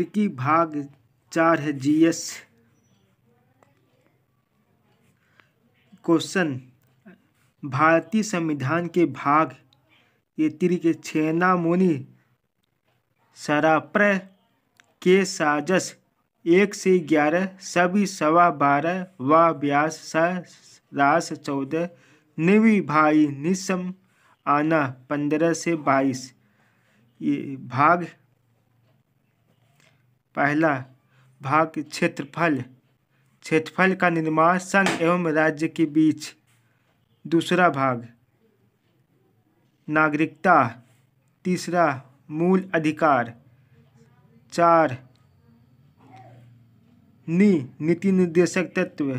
इक्की भाग चार है जीएस क्वेश्चन भारतीय संविधान के भाग ये तिरिक छेना मुनि सराप्र के साजस एक से ग्यारह सभी सवा बारह व व्यास रास चौदह निवि भाई निसम आना पंद्रह से बाईस ये भाग पहला भाग क्षेत्रफल क्षेत्रफल का निर्माण संघ एवं राज्य के बीच दूसरा भाग नागरिकता तीसरा मूल अधिकार चार नी नीति निर्देशक तत्व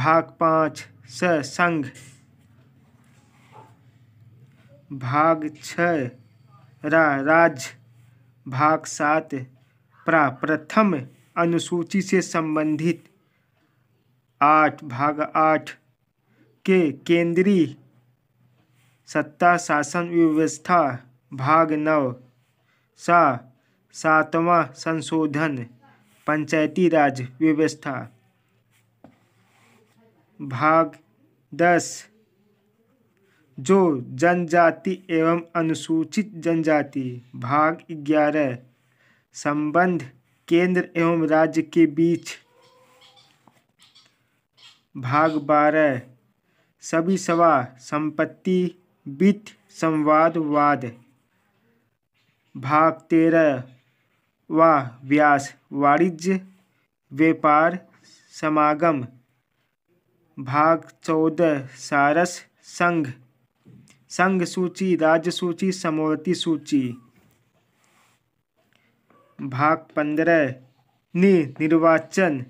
भाग पाँच स संघ भाग छ रा राज्य भाग सात प्रा प्रथम अनुसूची से संबंधित आठ भाग आठ के केंद्रीय सत्ता शासन व्यवस्था भाग नौ सा सातवा संशोधन पंचायती राज व्यवस्था भाग दस जो जनजाति एवं अनुसूचित जनजाति भाग ग्यारह संबंध केंद्र एवं राज्य के बीच भाग बारह सभी सवा संपत्ति वित्त संवाद वाद भाग तेरह व व्यास वाणिज्य व्यापार समागम भाग चौदह सारस संघ संघ सूची राज्य सूची समवर्ती सूची भाग पंद्रह नि निर्वाचन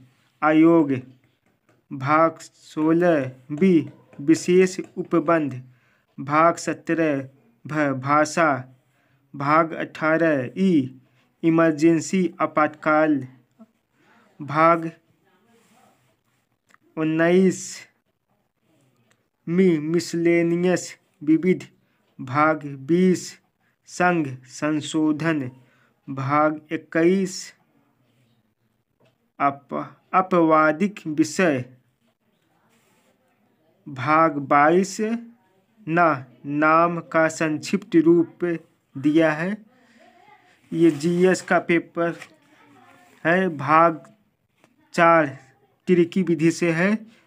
आयोग भाग सोलह बी विशेष उपबंध भाग सत्रह भ भाषा भाग अठारह ई इमरजेंसी आपातकाल भाग उन्नीस मी मिसलेनियस विविध भाग बीस संघ संशोधन भाग इक्कीस अप अपवादिक विषय भाग बाईस न नाम का संक्षिप्त रूप दिया है ये जीएस का पेपर है भाग चार तिरकी विधि से है